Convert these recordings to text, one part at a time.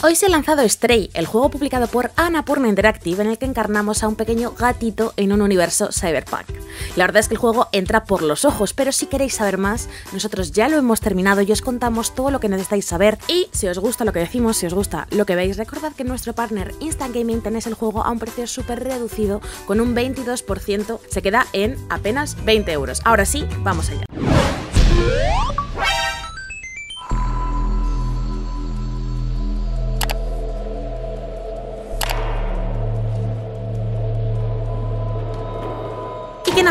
Hoy se ha lanzado Stray, el juego publicado por Annapurna Interactive en el que encarnamos a un pequeño gatito en un universo cyberpunk. La verdad es que el juego entra por los ojos, pero si queréis saber más, nosotros ya lo hemos terminado y os contamos todo lo que necesitáis saber. Y si os gusta lo que decimos, si os gusta lo que veis, recordad que nuestro partner Instant Gaming tenéis el juego a un precio súper reducido con un 22%, se queda en apenas 20 euros. Ahora sí, vamos allá.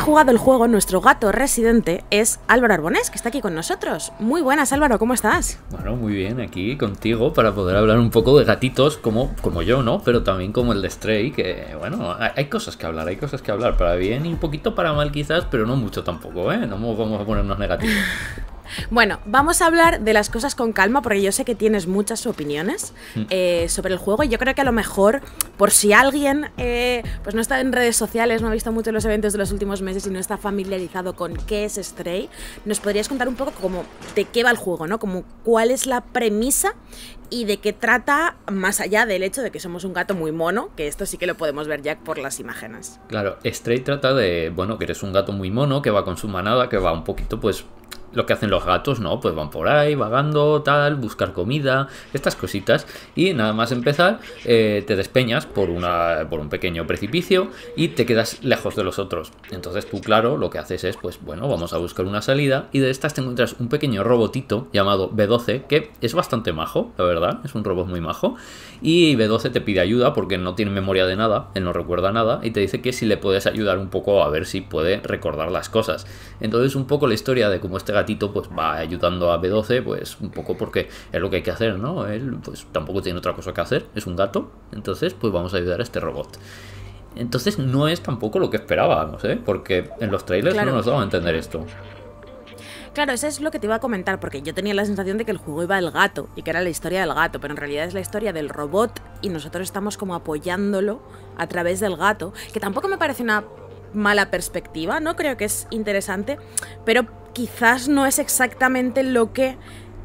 jugado el juego, nuestro gato residente es Álvaro Arbonés, que está aquí con nosotros. Muy buenas, Álvaro, ¿cómo estás? Bueno, muy bien, aquí contigo para poder hablar un poco de gatitos como, como yo, ¿no? Pero también como el de Stray, que bueno, hay, hay cosas que hablar, hay cosas que hablar, para bien y un poquito para mal quizás, pero no mucho tampoco, ¿eh? No vamos a ponernos negativos. Bueno, vamos a hablar de las cosas con calma porque yo sé que tienes muchas opiniones mm. eh, sobre el juego y yo creo que a lo mejor, por si alguien eh, pues no está en redes sociales, no ha visto mucho los eventos de los últimos meses y no está familiarizado con qué es Stray, nos podrías contar un poco cómo de qué va el juego, ¿no? Como cuál es la premisa y de qué trata más allá del hecho de que somos un gato muy mono, que esto sí que lo podemos ver ya por las imágenes. Claro, Stray trata de, bueno, que eres un gato muy mono que va con su manada, que va un poquito pues lo que hacen los gatos, ¿no? Pues van por ahí, vagando, tal, buscar comida, estas cositas. Y nada más empezar, eh, te despeñas por, una, por un pequeño precipicio y te quedas lejos de los otros. Entonces tú, claro, lo que haces es, pues bueno, vamos a buscar una salida. Y de estas te encuentras un pequeño robotito llamado B12, que es bastante majo, la verdad, es un robot muy majo. Y B12 te pide ayuda porque no tiene memoria de nada, él no recuerda nada, y te dice que si le puedes ayudar un poco a ver si puede recordar las cosas. Entonces un poco la historia de cómo este gatito pues va ayudando a B12, pues un poco porque es lo que hay que hacer, ¿no? Él pues tampoco tiene otra cosa que hacer, es un gato, entonces pues vamos a ayudar a este robot. Entonces no es tampoco lo que esperábamos, ¿eh? Porque en los trailers no nos daban a entender esto. Claro, eso es lo que te iba a comentar, porque yo tenía la sensación de que el juego iba el gato y que era la historia del gato, pero en realidad es la historia del robot y nosotros estamos como apoyándolo a través del gato, que tampoco me parece una mala perspectiva, ¿no? Creo que es interesante, pero quizás no es exactamente lo que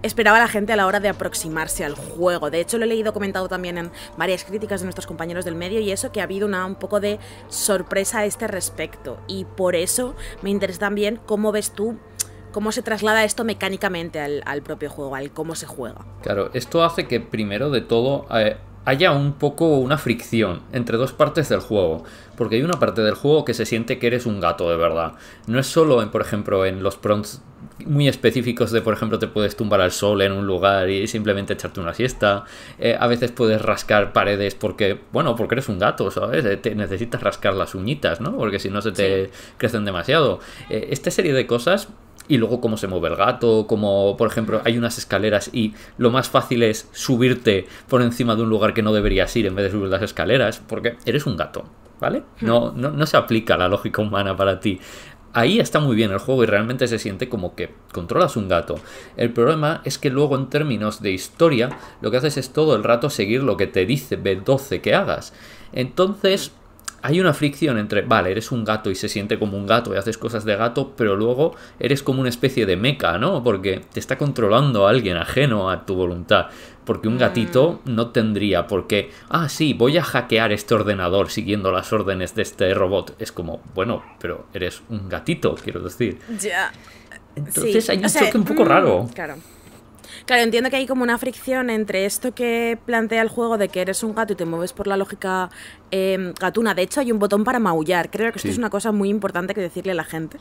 esperaba la gente a la hora de aproximarse al juego. De hecho, lo he leído comentado también en varias críticas de nuestros compañeros del medio y eso que ha habido una, un poco de sorpresa a este respecto. Y por eso me interesa también cómo ves tú cómo se traslada esto mecánicamente al, propio juego, al cómo se juega. Claro, esto hace que primero de todo eh, haya un poco una fricción entre dos partes del juego, porque hay una parte del juego que se siente que eres un gato de verdad. No es solo en, por ejemplo, en los prompts muy específicos de, por ejemplo, te puedes tumbar al sol en un lugar y simplemente echarte una siesta. Eh, a veces puedes rascar paredes porque, bueno, porque eres un gato, ¿sabes? Eh, necesitas rascar las uñitas, ¿no? Porque si no se te crecen demasiado. Eh, esta serie de cosas y luego cómo se mueve el gato, como por ejemplo hay unas escaleras y lo más fácil es subirte por encima de un lugar que no deberías ir en vez de subir las escaleras, porque eres un gato, ¿vale? Hmm. No, no, se aplica la lógica humana para ti. Ahí está muy bien el juego y realmente se siente como que controlas un gato. El problema es que luego en términos de historia lo que haces es todo el rato seguir lo que te dice B12 que hagas. Entonces hay una fricción entre, vale, eres un gato y se siente como un gato y haces cosas de gato, pero luego eres como una especie de meca, ¿no? Porque te está controlando alguien ajeno a tu voluntad. Porque un gatito mm. no tendría porque, ah, sí, voy a hackear este ordenador siguiendo las órdenes de este robot. Es como, bueno, pero eres un gatito, quiero decir. Ya. Entonces hay un un poco mm, raro. Claro. Claro, entiendo que hay como una fricción entre esto que plantea el juego de que eres un gato y te mueves por la lógica em, gatuna. De hecho, hay un botón para maullar. Creo que esto es una cosa muy importante que decirle a la gente.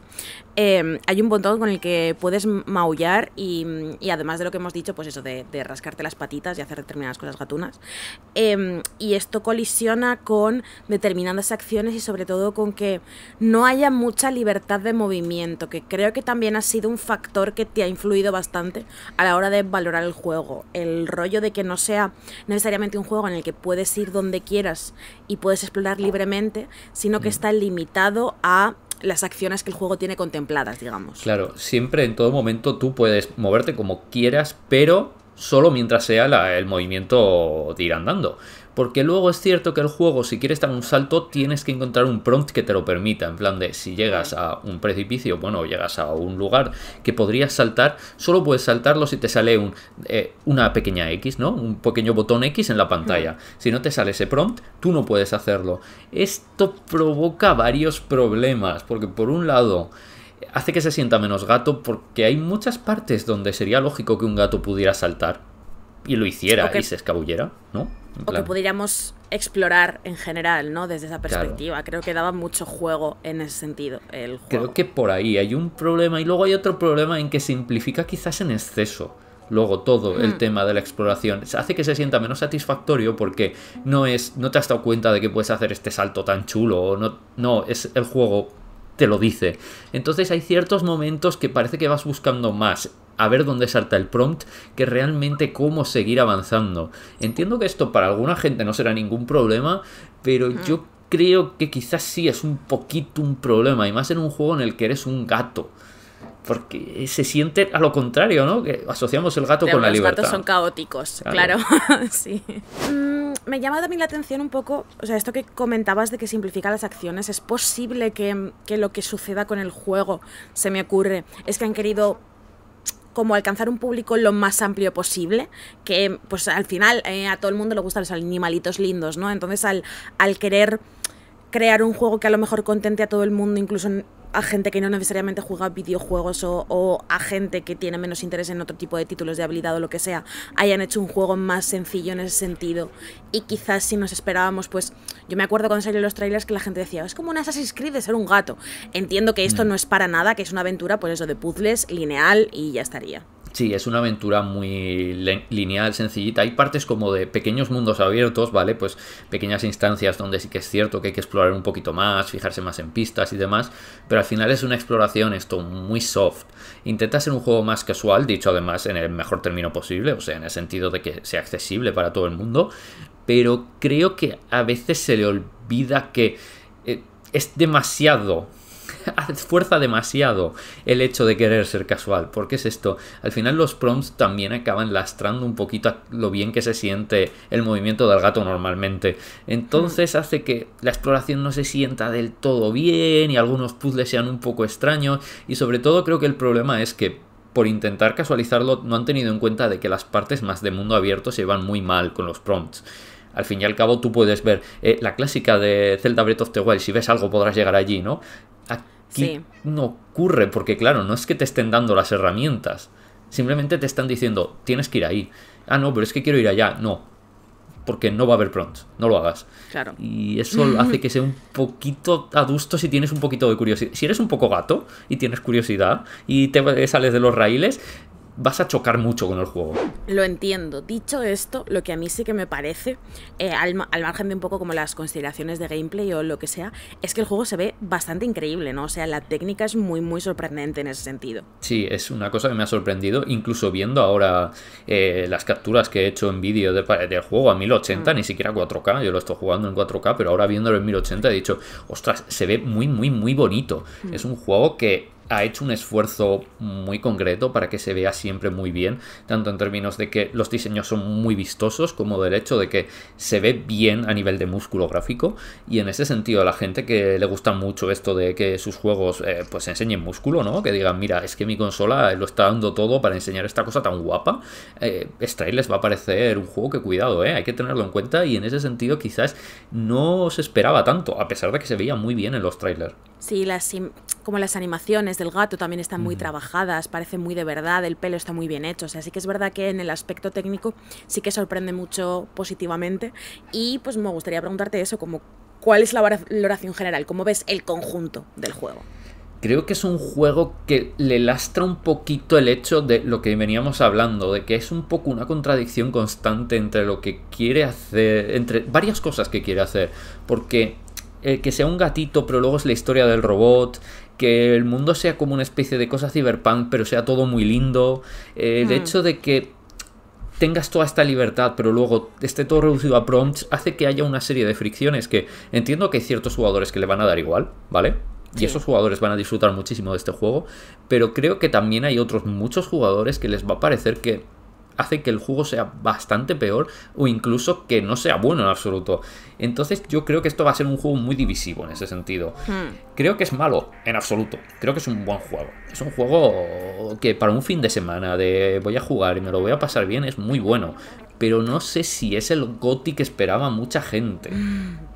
Em, hay un botón con el que puedes maullar y, además de lo que hemos dicho, pues eso de, rascarte las patitas y hacer determinadas cosas gatunas. Em, y esto colisiona con determinadas acciones y sobre todo con que no haya mucha libertad de movimiento, que creo que también ha sido un factor que te ha influido bastante a la hora de valorar el juego. El rollo de que no sea necesariamente un juego en el que puedes ir donde quieras y puedes explorar libremente, sino que está limitado a las acciones que el juego tiene contempladas, digamos. Claro, siempre en todo momento tú puedes moverte como quieras, pero solo mientras sea el movimiento de ir andando. Porque luego es cierto que el juego, si quieres dar un salto, tienes que encontrar un prompt que te lo permita. En plan de, si llegas a un precipicio, bueno, llegas a un lugar que podrías saltar, solo puedes saltarlo si te sale un, eh, una pequeña X, ¿no? Un pequeño botón X en la pantalla. Mm. Si no te sale ese prompt, tú no puedes hacerlo. Esto provoca varios problemas, porque por un lado hace que se sienta menos gato porque hay muchas partes donde sería lógico que un gato pudiera saltar y lo hiciera que, y se escabullera, ¿no? o que pudiéramos explorar en general, ¿no? Desde esa perspectiva. Creo que daba mucho juego en ese sentido el Creo que por ahí hay un problema y luego hay otro problema en que simplifica quizás en exceso. Luego todo el hmm. tema de la exploración hace que se sienta menos satisfactorio porque no es no te has dado cuenta de que puedes hacer este salto tan chulo o no no es el juego te lo dice. Entonces hay ciertos momentos que parece que vas buscando más, a ver dónde salta el prompt, que realmente cómo seguir avanzando. Entiendo que esto para alguna gente no será ningún problema, pero yo creo que quizás sí es un poquito un problema, y más en un juego en el que eres un gato. Porque se siente a lo contrario, ¿no? Que asociamos el gato con la libertad. Los gatos son caóticos, claro, claro. sí. me llama también la atención un poco, o sea, esto que comentabas de que simplifica las acciones, es posible que, lo que suceda con el juego, se me ocurre, es que han querido como alcanzar un público lo más amplio posible, que pues al final eh, a todo el mundo le gustan los animalitos lindos, ¿no? Entonces al, al querer crear un juego que a lo mejor contente a todo el mundo, incluso a gente que no necesariamente juega videojuegos o, a gente que tiene menos interés en otro tipo de títulos de habilidad o lo que sea, hayan hecho un juego más sencillo en ese sentido. Y quizás si nos esperábamos, pues yo me acuerdo cuando salieron los trailers que la gente decía, es como un Assassin's Creed de ser un gato. Entiendo que esto mm. no es para nada, que es una aventura, pues eso, de puzzles, lineal y ya estaría. Sí, es una aventura muy lineal, sencillita. Hay partes como de pequeños mundos abiertos, ¿vale? Pues pequeñas instancias donde sí que es cierto que hay que explorar un poquito más, fijarse más en pistas y demás. Pero al final es una exploración esto muy soft. Intenta ser un juego más casual, dicho además en el mejor término posible, o sea, en el sentido de que sea accesible para todo el mundo. Pero creo que a veces se le olvida que eh, es demasiado fuerza demasiado el hecho de querer ser casual, ¿Por qué es esto, al final los prompts también acaban lastrando un poquito lo bien que se siente el movimiento del gato normalmente, entonces hace que la exploración no se sienta del todo bien y algunos puzzles sean un poco extraños y sobre todo creo que el problema es que por intentar casualizarlo no han tenido en cuenta de que las partes más de mundo abierto se van muy mal con los prompts. Al fin y al cabo tú puedes ver eh, la clásica de Zelda Breath of the Wild, si ves algo podrás llegar allí, ¿no? no ocurre? Porque claro, no es que te estén dando las herramientas, simplemente te están diciendo, tienes que ir ahí. Ah, no, pero es que quiero ir allá. No, porque no va a haber pronto no lo hagas. Claro. Y eso hace que sea un poquito adusto si tienes un poquito de curiosidad. Si eres un poco gato y tienes curiosidad y te sales de los raíles, vas a chocar mucho con el juego. Lo entiendo. Dicho esto, lo que a mí sí que me parece, eh, al, margen de un poco como las consideraciones de gameplay o lo que sea, es que el juego se ve bastante increíble, ¿no? O sea, la técnica es muy, muy sorprendente en ese sentido. Sí, es una cosa que me ha sorprendido, incluso viendo ahora eh, las capturas que he hecho en vídeo del juego a 1080, mm. ni siquiera 4K, yo lo estoy jugando en 4K, pero ahora viéndolo en 1080 he dicho, ostras, se ve muy, muy, muy bonito. Mm. Es un juego que ha hecho un esfuerzo muy concreto para que se vea siempre muy bien, tanto en términos de que los diseños son muy vistosos como del hecho de que se ve bien a nivel de músculo gráfico y en ese sentido a la gente que le gusta mucho esto de que sus juegos eh, pues enseñen músculo, ¿no? Que digan, mira, es que mi consola lo está dando todo para enseñar esta cosa tan guapa, eh, este les va a parecer un juego que cuidado, eh, Hay que tenerlo en cuenta y en ese sentido quizás no se esperaba tanto, a pesar de que se veía muy bien en los trailers. Sí, las, como las animaciones del gato también están muy trabajadas, parece muy de verdad, el pelo está muy bien hecho. Así que es verdad que en el aspecto técnico sí que sorprende mucho positivamente. Y pues me gustaría preguntarte eso, como cuál es la valoración general, cómo ves el conjunto del juego. Creo que es un juego que le lastra un poquito el hecho de lo que veníamos hablando, de que es un poco una contradicción constante entre lo que quiere hacer, entre varias cosas que quiere hacer, porque eh, que sea un gatito, pero luego es la historia del robot, que el mundo sea como una especie de cosa cyberpunk, pero sea todo muy lindo, el eh, hmm. hecho de que tengas toda esta libertad, pero luego esté todo reducido a prompts, hace que haya una serie de fricciones que entiendo que hay ciertos jugadores que le van a dar igual, ¿vale? Y esos jugadores van a disfrutar muchísimo de este juego, pero creo que también hay otros muchos jugadores que les va a parecer que hace que el juego sea bastante peor o incluso que no sea bueno en absoluto. Entonces yo creo que esto va a ser un juego muy divisivo en ese sentido. Hmm. Creo que es malo en absoluto. Creo que es un buen juego. Es un juego que para un fin de semana de voy a jugar y me lo voy a pasar bien es muy bueno. Pero no sé si es el Gothic que esperaba mucha gente. Hmm.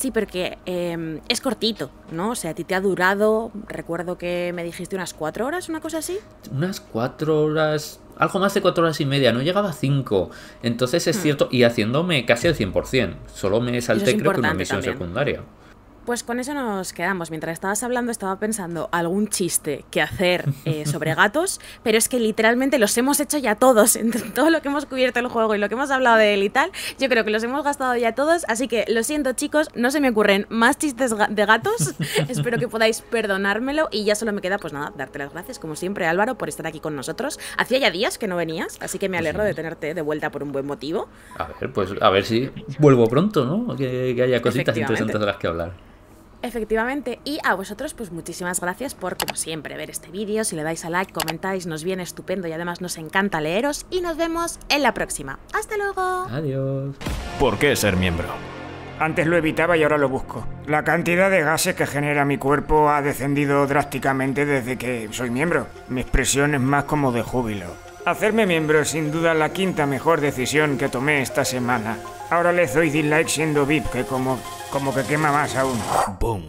Sí, porque em, es cortito, ¿no? O sea, a ti te ha durado, recuerdo que me dijiste unas cuatro horas, una cosa así. Unas cuatro horas, algo más de cuatro horas y media, no llegaba a cinco. Entonces es ah. cierto, y haciéndome casi al 100%, solo me salté creo que una misión secundaria. Pues con eso nos quedamos. Mientras estabas hablando estaba pensando algún chiste que hacer eh, sobre gatos, pero es que literalmente los hemos hecho ya todos. Entre todo lo que hemos cubierto el juego y lo que hemos hablado de él y tal, yo creo que los hemos gastado ya todos. Así que lo siento chicos, no se me ocurren más chistes de gatos. Espero que podáis perdonármelo y ya solo me queda pues nada, darte las gracias como siempre Álvaro por estar aquí con nosotros. Hacía ya días que no venías, así que me pues alegro de tenerte de vuelta por un buen motivo. A ver, pues a ver si vuelvo pronto, ¿no? que haya cositas interesantes de las que hablar. Efectivamente, y a vosotros pues muchísimas gracias por, como siempre, ver este vídeo, si le dais a like, comentáis, nos viene estupendo y además nos encanta leeros y nos vemos en la próxima. ¡Hasta luego! Adiós. ¿Por qué ser miembro? Antes lo evitaba y ahora lo busco. La cantidad de gases que genera mi cuerpo ha descendido drásticamente desde que soy miembro. Mi expresión es más como de júbilo. Hacerme miembro es sin duda la quinta mejor decisión que tomé esta semana. Ahora les doy dislike siendo VIP, que como, como que quema más aún. Boom.